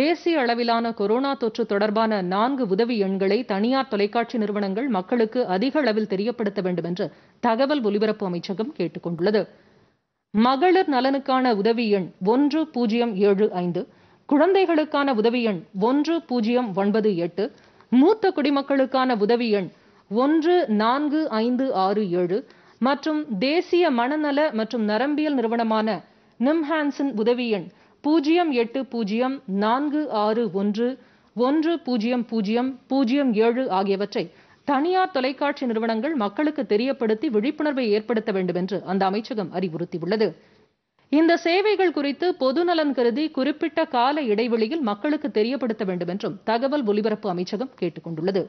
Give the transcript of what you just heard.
தேசிய அளவிலான கொரோனா தொற்று தொடர்பான நான்கு உதவி எண்களை தனியார் தொலைக்காட்சி நிறுவனங்கள் மக்களுக்கு அதிக அளவில் தெரியப்படுத்த வேண்டும் என்று தகவல் ஒலிபரப்பு அமைச்சகம் கேட்டுக் கொண்டுள்ளது மகளிர் நலனுக்கான உதவி எண் ஒன்று பூஜ்ஜியம் ஏழு ஐந்து குழந்தைகளுக்கான உதவி எண் ஒன்று பூஜ்ஜியம் ஒன்பது எட்டு மூத்த குடிமக்களுக்கான உதவி எண் ஒன்று நான்கு ஐந்து ஆறு ஏழு மற்றும் தேசிய மனநல மற்றும் நரம்பியல் நிறுவனமான நிம்ஹான்சன் உதவி எண் பூஜ்ஜியம் எட்டு பூஜ்ஜியம் நான்கு ஆறு ஒன்று ஒன்று பூஜ்ஜியம் பூஜ்ஜியம் பூஜ்ஜியம் ஏழு ஆகியவற்றை தனியார் தொலைக்காட்சி நிறுவனங்கள் மக்களுக்கு தெரியப்படுத்தி விழிப்புணர்வை ஏற்படுத்த வேண்டும் என்று அந்த அமைச்சகம் அறிவுறுத்தியுள்ளது இந்த சேவைகள் குறித்து பொதுநலன் கருதி குறிப்பிட்ட கால இடைவெளியில் மக்களுக்கு தெரியப்படுத்த வேண்டும் என்றும் தகவல் ஒலிபரப்பு அமைச்சகம் கேட்டுக் கொண்டுள்ளது